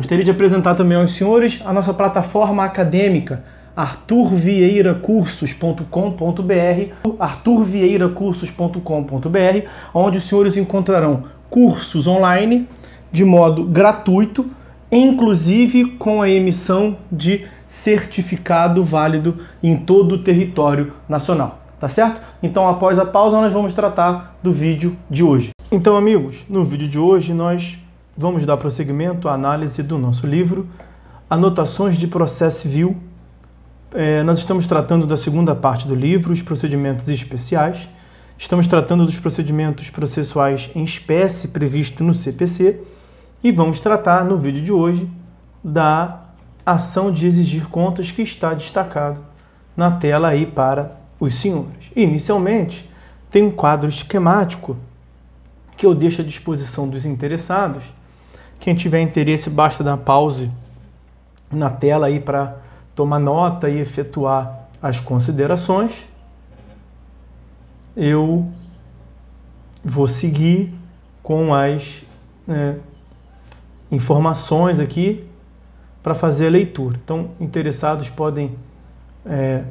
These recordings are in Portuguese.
Gostaria de apresentar também aos senhores a nossa plataforma acadêmica arturvieiracursos.com.br, arturvieiracursos.com.br, onde os senhores encontrarão cursos online de modo gratuito, inclusive com a emissão de certificado válido em todo o território nacional, tá certo? Então, após a pausa, nós vamos tratar do vídeo de hoje. Então, amigos, no vídeo de hoje nós Vamos dar prosseguimento à análise do nosso livro Anotações de Processo Civil. É, nós estamos tratando da segunda parte do livro, os procedimentos especiais. Estamos tratando dos procedimentos processuais em espécie previsto no CPC e vamos tratar no vídeo de hoje da ação de exigir contas que está destacado na tela aí para os senhores. Inicialmente, tem um quadro esquemático que eu deixo à disposição dos interessados quem tiver interesse, basta dar pause na tela aí para tomar nota e efetuar as considerações. Eu vou seguir com as né, informações aqui para fazer a leitura. Então, interessados podem é,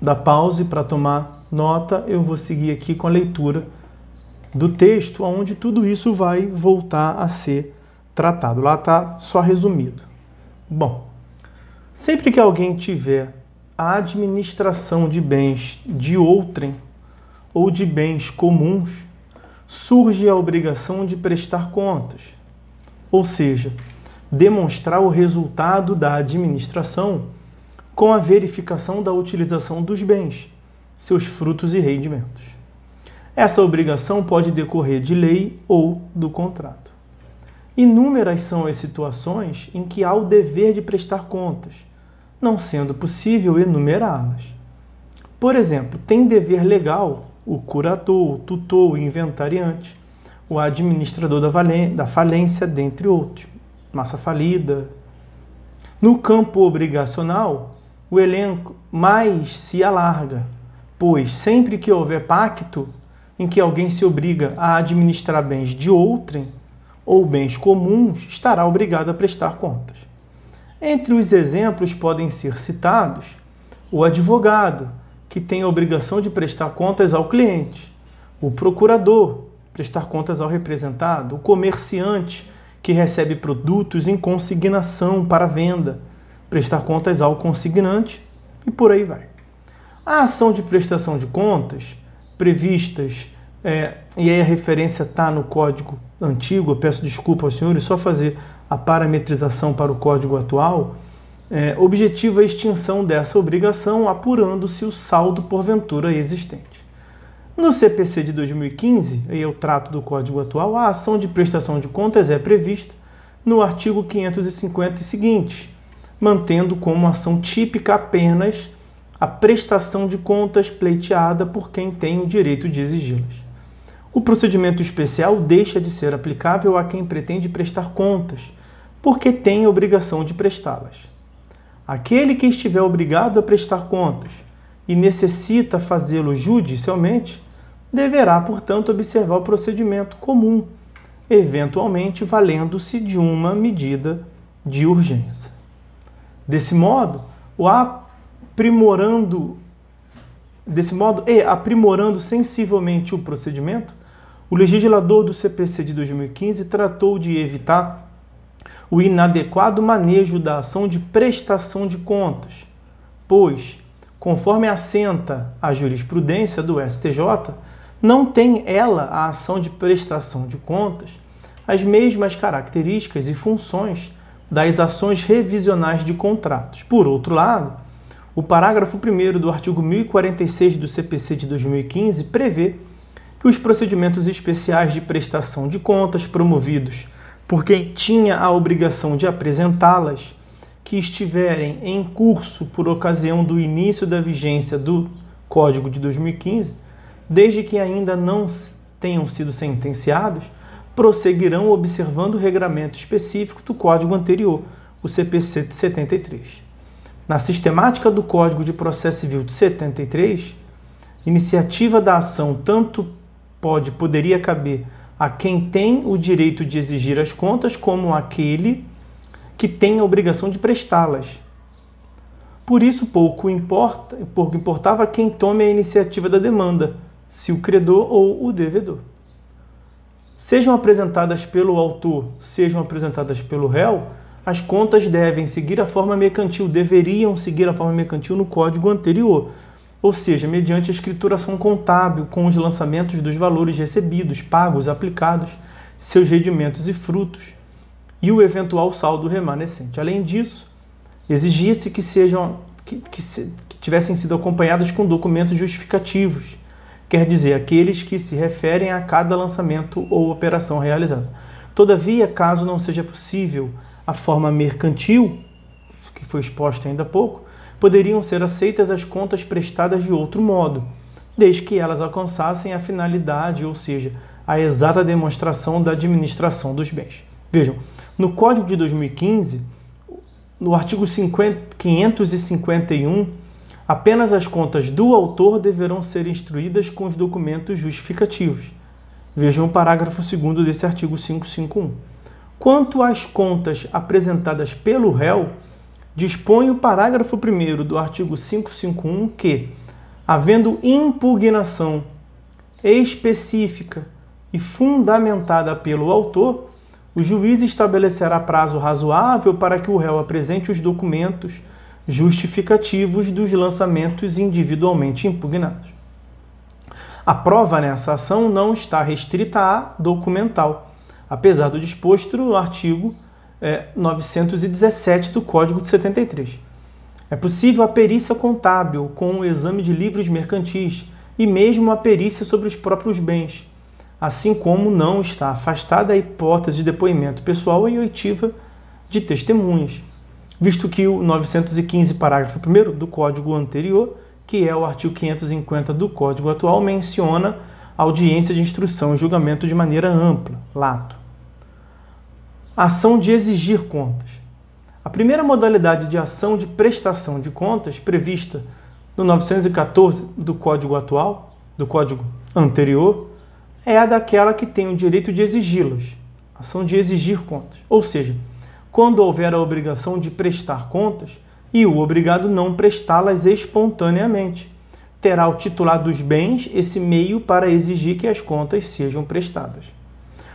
dar pause para tomar nota. Eu vou seguir aqui com a leitura do texto, onde tudo isso vai voltar a ser tratado. Lá está só resumido. Bom, sempre que alguém tiver a administração de bens de outrem ou de bens comuns, surge a obrigação de prestar contas, ou seja, demonstrar o resultado da administração com a verificação da utilização dos bens, seus frutos e rendimentos. Essa obrigação pode decorrer de lei ou do contrato. Inúmeras são as situações em que há o dever de prestar contas, não sendo possível enumerá-las. Por exemplo, tem dever legal o curador, o tutor, o inventariante, o administrador da, da falência, dentre outros, massa falida. No campo obrigacional, o elenco mais se alarga, pois sempre que houver pacto em que alguém se obriga a administrar bens de outrem, ou bens comuns, estará obrigado a prestar contas. Entre os exemplos podem ser citados o advogado, que tem a obrigação de prestar contas ao cliente, o procurador, prestar contas ao representado, o comerciante, que recebe produtos em consignação para venda, prestar contas ao consignante e por aí vai. A ação de prestação de contas, previstas é, e aí a referência está no código antigo, eu peço desculpa aos senhores, só fazer a parametrização para o código atual, é, objetiva é a extinção dessa obrigação, apurando-se o saldo porventura existente. No CPC de 2015, aí eu é trato do código atual, a ação de prestação de contas é prevista no artigo 550 e seguinte, mantendo como ação típica apenas a prestação de contas pleiteada por quem tem o direito de exigi-las o procedimento especial deixa de ser aplicável a quem pretende prestar contas, porque tem obrigação de prestá-las. Aquele que estiver obrigado a prestar contas e necessita fazê-lo judicialmente, deverá, portanto, observar o procedimento comum, eventualmente valendo-se de uma medida de urgência. Desse modo, o aprimorando desse modo e aprimorando sensivelmente o procedimento, o legislador do CPC de 2015 tratou de evitar o inadequado manejo da ação de prestação de contas, pois, conforme assenta a jurisprudência do STJ, não tem ela, a ação de prestação de contas, as mesmas características e funções das ações revisionais de contratos. Por outro lado, o parágrafo 1 do artigo 1046 do CPC de 2015 prevê que os procedimentos especiais de prestação de contas promovidos por quem tinha a obrigação de apresentá-las, que estiverem em curso por ocasião do início da vigência do Código de 2015, desde que ainda não tenham sido sentenciados, prosseguirão observando o regramento específico do código anterior, o CPC de 73. Na sistemática do Código de Processo Civil de 73, iniciativa da ação tanto pode, poderia caber a quem tem o direito de exigir as contas, como aquele que tem a obrigação de prestá-las. Por isso, pouco importa, pouco importava quem tome a iniciativa da demanda, se o credor ou o devedor. Sejam apresentadas pelo autor, sejam apresentadas pelo réu, as contas devem seguir a forma mercantil, deveriam seguir a forma mercantil no código anterior, ou seja, mediante a escrituração contábil com os lançamentos dos valores recebidos, pagos, aplicados, seus rendimentos e frutos e o eventual saldo remanescente. Além disso, exigia-se que sejam que, que, se, que tivessem sido acompanhados com documentos justificativos, quer dizer, aqueles que se referem a cada lançamento ou operação realizada. Todavia, caso não seja possível a forma mercantil, que foi exposta ainda há pouco, poderiam ser aceitas as contas prestadas de outro modo, desde que elas alcançassem a finalidade, ou seja, a exata demonstração da administração dos bens. Vejam, no Código de 2015, no artigo 50, 551, apenas as contas do autor deverão ser instruídas com os documentos justificativos. Vejam o parágrafo 2 desse artigo 551. Quanto às contas apresentadas pelo réu, dispõe o parágrafo 1 do artigo 551 que, havendo impugnação específica e fundamentada pelo autor, o juiz estabelecerá prazo razoável para que o réu apresente os documentos justificativos dos lançamentos individualmente impugnados. A prova nessa ação não está restrita à documental, apesar do disposto no artigo é, 917 do Código de 73. É possível a perícia contábil com o exame de livros mercantis e mesmo a perícia sobre os próprios bens, assim como não está afastada a hipótese de depoimento pessoal e oitiva de testemunhas, visto que o 915, parágrafo 1 do Código anterior, que é o artigo 550 do Código atual, menciona audiência de instrução e julgamento de maneira ampla, lato. Ação de exigir contas. A primeira modalidade de ação de prestação de contas prevista no 914 do Código atual, do Código anterior, é a daquela que tem o direito de exigi-las, ação de exigir contas. Ou seja, quando houver a obrigação de prestar contas e o obrigado não prestá-las espontaneamente, terá o titular dos bens esse meio para exigir que as contas sejam prestadas.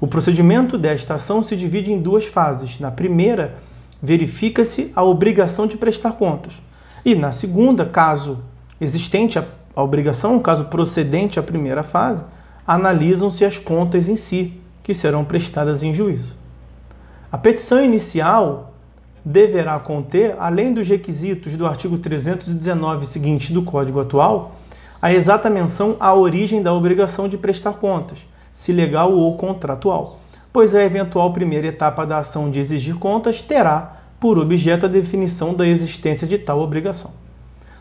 O procedimento desta ação se divide em duas fases. Na primeira, verifica-se a obrigação de prestar contas. E na segunda, caso existente a obrigação, caso procedente à primeira fase, analisam-se as contas em si, que serão prestadas em juízo. A petição inicial deverá conter, além dos requisitos do artigo 319 seguinte do Código atual, a exata menção à origem da obrigação de prestar contas, se legal ou contratual, pois a eventual primeira etapa da ação de exigir contas terá por objeto a definição da existência de tal obrigação.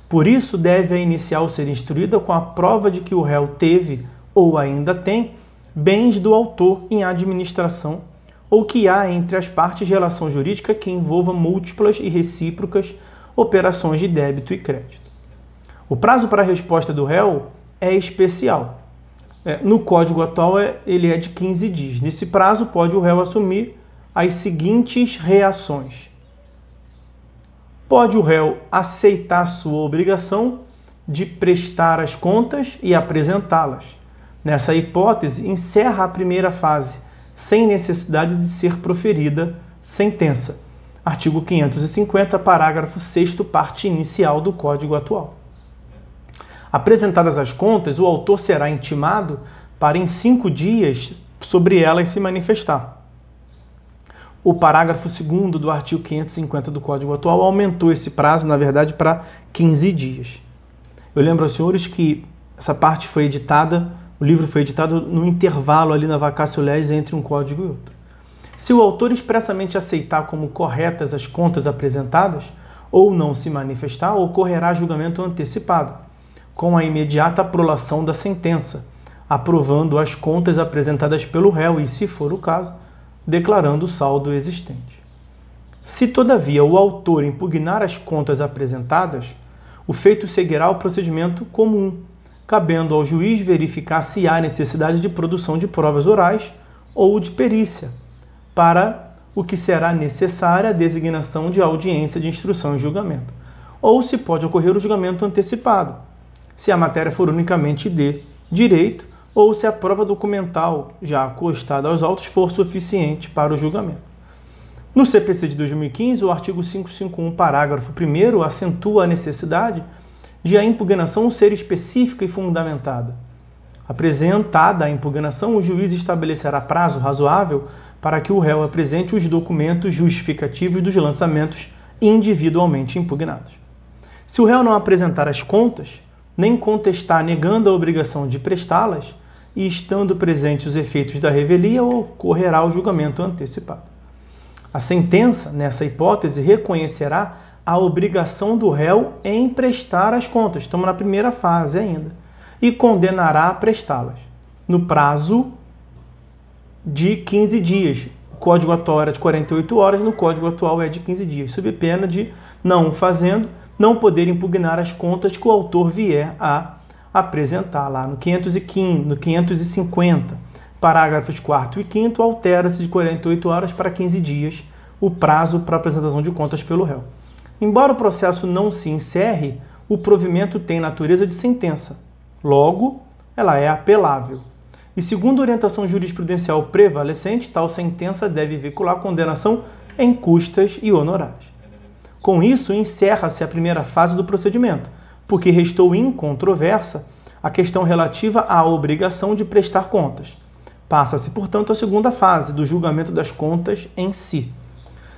Por isso, deve a inicial ser instruída com a prova de que o réu teve ou ainda tem bens do autor em administração ou que há entre as partes relação jurídica que envolva múltiplas e recíprocas operações de débito e crédito. O prazo para a resposta do réu é especial, é, no código atual, é, ele é de 15 dias. Nesse prazo, pode o réu assumir as seguintes reações. Pode o réu aceitar sua obrigação de prestar as contas e apresentá-las. Nessa hipótese, encerra a primeira fase, sem necessidade de ser proferida sentença. Artigo 550, parágrafo 6, parte inicial do Código atual. Apresentadas as contas, o autor será intimado para, em cinco dias, sobre elas se manifestar. O parágrafo 2 do artigo 550 do Código Atual aumentou esse prazo, na verdade, para 15 dias. Eu lembro aos senhores que essa parte foi editada, o livro foi editado no intervalo ali na vacácio legis entre um código e outro. Se o autor expressamente aceitar como corretas as contas apresentadas, ou não se manifestar, ocorrerá julgamento antecipado com a imediata aprovação da sentença, aprovando as contas apresentadas pelo réu e, se for o caso, declarando o saldo existente. Se, todavia, o autor impugnar as contas apresentadas, o feito seguirá o procedimento comum, cabendo ao juiz verificar se há necessidade de produção de provas orais ou de perícia, para o que será necessária a designação de audiência de instrução e julgamento, ou se pode ocorrer o julgamento antecipado, se a matéria for unicamente de direito ou se a prova documental já acostada aos autos for suficiente para o julgamento. No CPC de 2015, o artigo 551, parágrafo 1 acentua a necessidade de a impugnação ser específica e fundamentada. Apresentada a impugnação, o juiz estabelecerá prazo razoável para que o réu apresente os documentos justificativos dos lançamentos individualmente impugnados. Se o réu não apresentar as contas, nem contestar negando a obrigação de prestá-las, e estando presentes os efeitos da revelia, ocorrerá o julgamento antecipado. A sentença, nessa hipótese, reconhecerá a obrigação do réu em prestar as contas, estamos na primeira fase ainda, e condenará a prestá-las, no prazo de 15 dias. O código atual era de 48 horas, no código atual é de 15 dias, sob pena de não fazendo, não poder impugnar as contas que o autor vier a apresentar lá no 515, no 550. Parágrafos 4 e 5 altera-se de 48 horas para 15 dias o prazo para apresentação de contas pelo réu. Embora o processo não se encerre, o provimento tem natureza de sentença. Logo, ela é apelável. E segundo orientação jurisprudencial prevalecente, tal sentença deve veicular condenação em custas e honorários. Com isso, encerra-se a primeira fase do procedimento, porque restou incontroversa a questão relativa à obrigação de prestar contas. Passa-se, portanto, a segunda fase do julgamento das contas em si.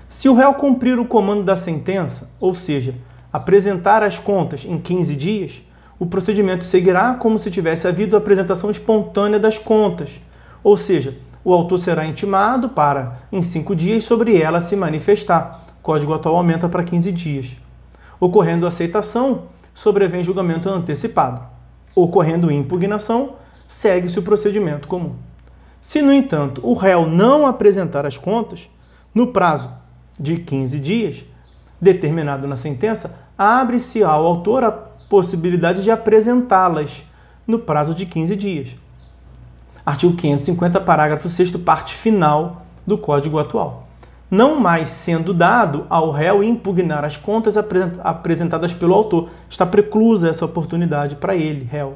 Se o réu cumprir o comando da sentença, ou seja, apresentar as contas em 15 dias, o procedimento seguirá como se tivesse havido apresentação espontânea das contas, ou seja, o autor será intimado para, em cinco dias, sobre ela se manifestar, código atual aumenta para 15 dias. Ocorrendo aceitação, sobrevém julgamento antecipado. Ocorrendo impugnação, segue-se o procedimento comum. Se, no entanto, o réu não apresentar as contas, no prazo de 15 dias, determinado na sentença, abre-se ao autor a possibilidade de apresentá-las no prazo de 15 dias. Artigo 550, parágrafo 6, parte final do Código atual não mais sendo dado ao réu impugnar as contas apresentadas pelo autor. Está preclusa essa oportunidade para ele, réu.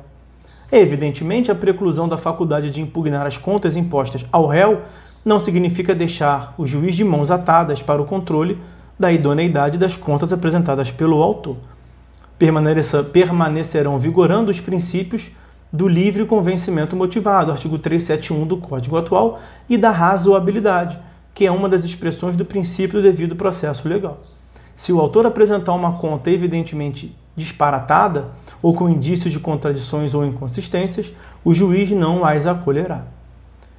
Evidentemente, a preclusão da faculdade de impugnar as contas impostas ao réu não significa deixar o juiz de mãos atadas para o controle da idoneidade das contas apresentadas pelo autor. Permanecerão vigorando os princípios do livre convencimento motivado, artigo 371 do Código atual, e da razoabilidade, que é uma das expressões do princípio do devido processo legal. Se o autor apresentar uma conta evidentemente disparatada ou com indícios de contradições ou inconsistências, o juiz não as acolherá.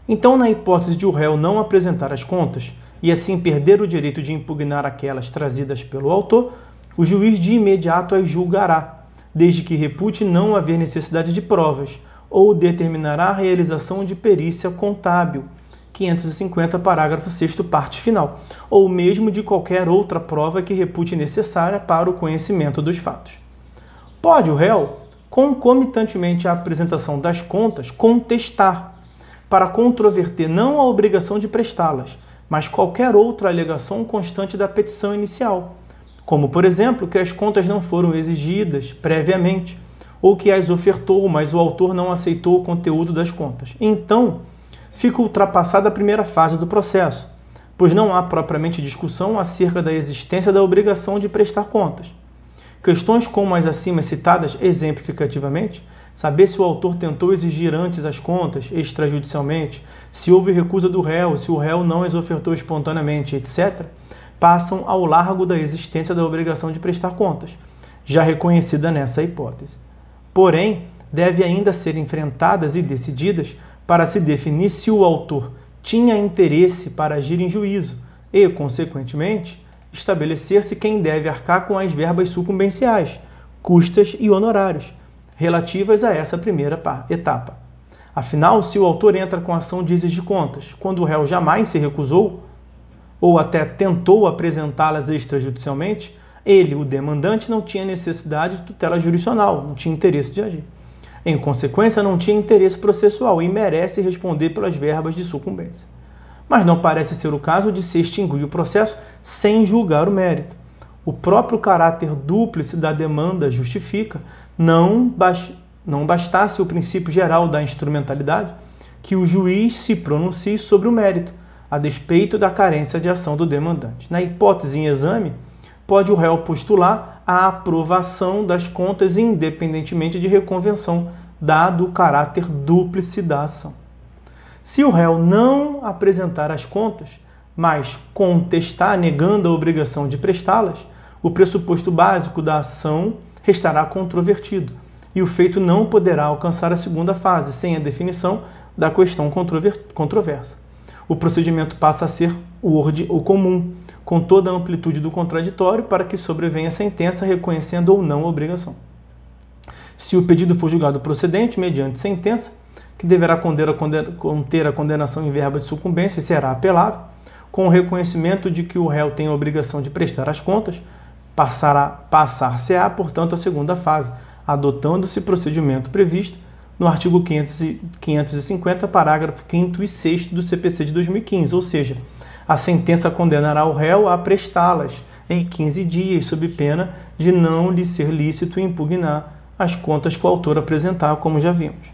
Então, na hipótese de o réu não apresentar as contas e assim perder o direito de impugnar aquelas trazidas pelo autor, o juiz de imediato as julgará, desde que repute não haver necessidade de provas ou determinará a realização de perícia contábil 550, parágrafo 6 parte final, ou mesmo de qualquer outra prova que repute necessária para o conhecimento dos fatos. Pode o réu, concomitantemente à apresentação das contas, contestar para controverter não a obrigação de prestá-las, mas qualquer outra alegação constante da petição inicial, como, por exemplo, que as contas não foram exigidas previamente ou que as ofertou, mas o autor não aceitou o conteúdo das contas. Então, fica ultrapassada a primeira fase do processo, pois não há propriamente discussão acerca da existência da obrigação de prestar contas. Questões como as acima citadas exemplificativamente, saber se o autor tentou exigir antes as contas, extrajudicialmente, se houve recusa do réu, se o réu não as ofertou espontaneamente, etc., passam ao largo da existência da obrigação de prestar contas, já reconhecida nessa hipótese. Porém, deve ainda ser enfrentadas e decididas para se definir se o autor tinha interesse para agir em juízo e, consequentemente, estabelecer-se quem deve arcar com as verbas sucumbenciais, custas e honorários, relativas a essa primeira etapa. Afinal, se o autor entra com ação de contas, quando o réu jamais se recusou, ou até tentou apresentá-las extrajudicialmente, ele, o demandante, não tinha necessidade de tutela jurisdicional, não tinha interesse de agir. Em consequência, não tinha interesse processual e merece responder pelas verbas de sucumbência. Mas não parece ser o caso de se extinguir o processo sem julgar o mérito. O próprio caráter dúplice da demanda justifica, não, não bastasse o princípio geral da instrumentalidade, que o juiz se pronuncie sobre o mérito, a despeito da carência de ação do demandante. Na hipótese em exame, pode o réu postular a aprovação das contas, independentemente de reconvenção, dado o caráter dúplice da ação. Se o réu não apresentar as contas, mas contestar negando a obrigação de prestá-las, o pressuposto básico da ação restará controvertido e o feito não poderá alcançar a segunda fase sem a definição da questão controversa o procedimento passa a ser o, ordem ou comum, com toda a amplitude do contraditório, para que sobrevenha a sentença reconhecendo ou não a obrigação. Se o pedido for julgado procedente, mediante sentença, que deverá conter a condenação em verba de sucumbência e será apelável, com o reconhecimento de que o réu tem a obrigação de prestar as contas, passar-se-á, portanto, a segunda fase, adotando-se procedimento previsto no artigo 550, parágrafo 5 e 6 do CPC de 2015, ou seja, a sentença condenará o réu a prestá-las em 15 dias, sob pena de não lhe ser lícito impugnar as contas que o autor apresentar, como já vimos.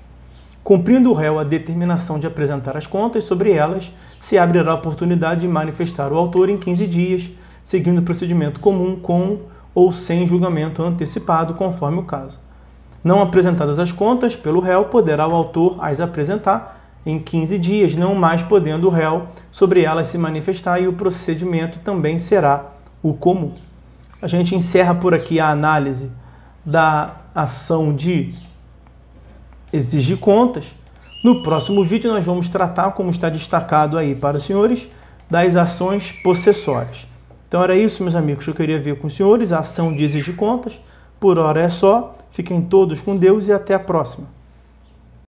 Cumprindo o réu a determinação de apresentar as contas, sobre elas se abrirá a oportunidade de manifestar o autor em 15 dias, seguindo o procedimento comum com ou sem julgamento antecipado, conforme o caso. Não apresentadas as contas pelo réu, poderá o autor as apresentar em 15 dias, não mais podendo o réu sobre elas se manifestar e o procedimento também será o comum. A gente encerra por aqui a análise da ação de exigir contas. No próximo vídeo nós vamos tratar, como está destacado aí para os senhores, das ações possessórias. Então era isso, meus amigos, que eu queria ver com os senhores, a ação de exigir contas. Por hora é só, fiquem todos com Deus e até a próxima.